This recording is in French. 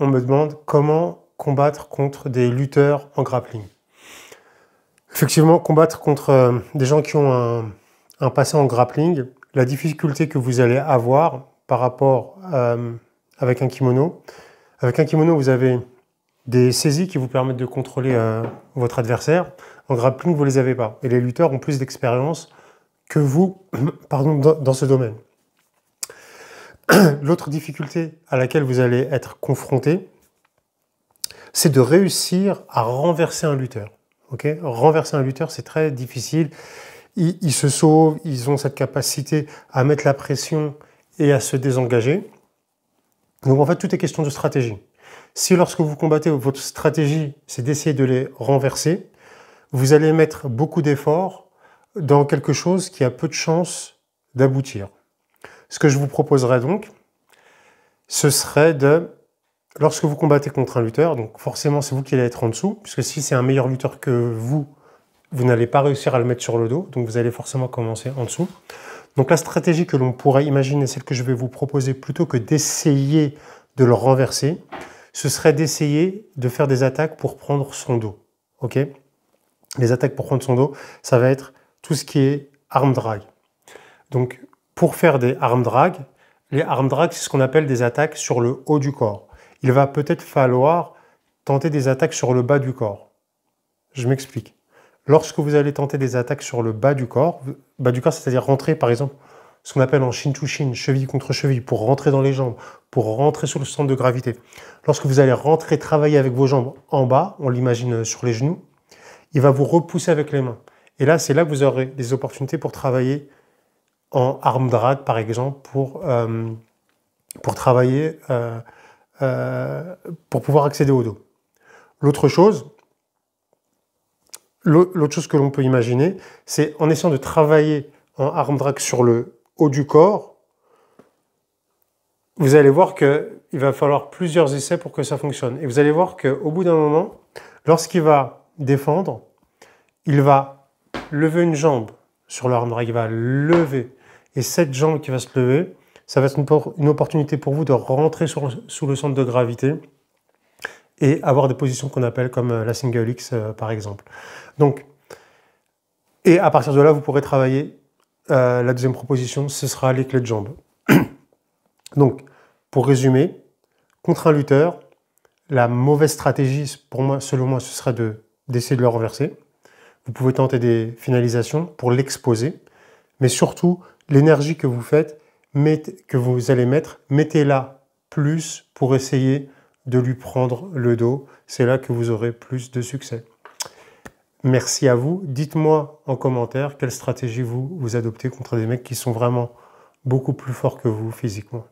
on me demande comment combattre contre des lutteurs en grappling. Effectivement, combattre contre euh, des gens qui ont un, passé en grappling, la difficulté que vous allez avoir par rapport euh, avec un kimono, avec un kimono, vous avez des saisies qui vous permettent de contrôler euh, votre adversaire. En grappling, vous ne les avez pas. Et les lutteurs ont plus d'expérience que vous pardon, dans ce domaine. L'autre difficulté à laquelle vous allez être confronté, c'est de réussir à renverser un lutteur. renverser un lutteur, c'est très difficile. Ils, se sauvent, ils ont cette capacité à mettre la pression et à se désengager. Donc en fait, tout est question de stratégie. Si lorsque vous combattez, votre stratégie, c'est d'essayer de les renverser, vous allez mettre beaucoup d'efforts dans quelque chose qui a peu de chances d'aboutir. Ce que je vous proposerais donc, ce serait de, lorsque vous combattez contre un lutteur, donc forcément c'est vous qui allez être en dessous, puisque si c'est un meilleur lutteur que vous, vous n'allez pas réussir à le mettre sur le dos, donc vous allez forcément commencer en dessous. Donc la stratégie que l'on pourrait imaginer, celle que je vais vous proposer, plutôt que d'essayer de le renverser, ce serait d'essayer de faire des attaques pour prendre son dos. Ok Les attaques pour prendre son dos, ça va être tout ce qui est arm drag. Donc pour faire des arm drag, les arm drag, c'est ce qu'on appelle des attaques sur le haut du corps. Il va peut-être falloir tenter des attaques sur le bas du corps. Je m'explique. Lorsque vous allez tenter des attaques sur le bas du corps, bas du corps, c'est-à-dire rentrer par exemple ce qu'on appelle en shin to shin, cheville contre cheville, pour rentrer dans les jambes, pour rentrer sur le centre de gravité. Lorsque vous allez rentrer, travailler avec vos jambes en bas, on l'imagine euh, sur les genoux, il va vous repousser avec les mains. Et là, c'est là que vous aurez des opportunités pour travailler en arm drag, par exemple, pour, euh, pour travailler, euh, euh, pour pouvoir accéder au dos. L'autre chose, l'autre chose que l'on peut imaginer, c'est en essayant de travailler en arm drag sur le haut du corps, vous allez voir qu'il va falloir plusieurs essais pour que ça fonctionne. Et vous allez voir qu'au bout d'un moment, lorsqu'il va défendre, il va lever une jambe sur l'arme drag, il va lever et cette jambe qui va se lever, ça va être une, opportunité pour vous de rentrer sous le centre de gravité et avoir des positions qu'on appelle comme euh, la single X euh, par exemple. Donc, et à partir de là, vous pourrez travailler euh, la deuxième proposition, ce sera les clés de jambe. Donc, pour résumer, contre un lutteur, la mauvaise stratégie, pour moi, selon moi, ce serait d'essayer de le renverser. Vous pouvez tenter des finalisations pour l'exposer, mais surtout, l'énergie que vous faites, que vous allez mettre, mettez-la plus pour essayer de lui prendre le dos. C'est là que vous aurez plus de succès. Merci à vous. Dites-moi en commentaire quelle stratégie vous, vous adoptez contre des mecs qui sont vraiment beaucoup plus forts que vous physiquement.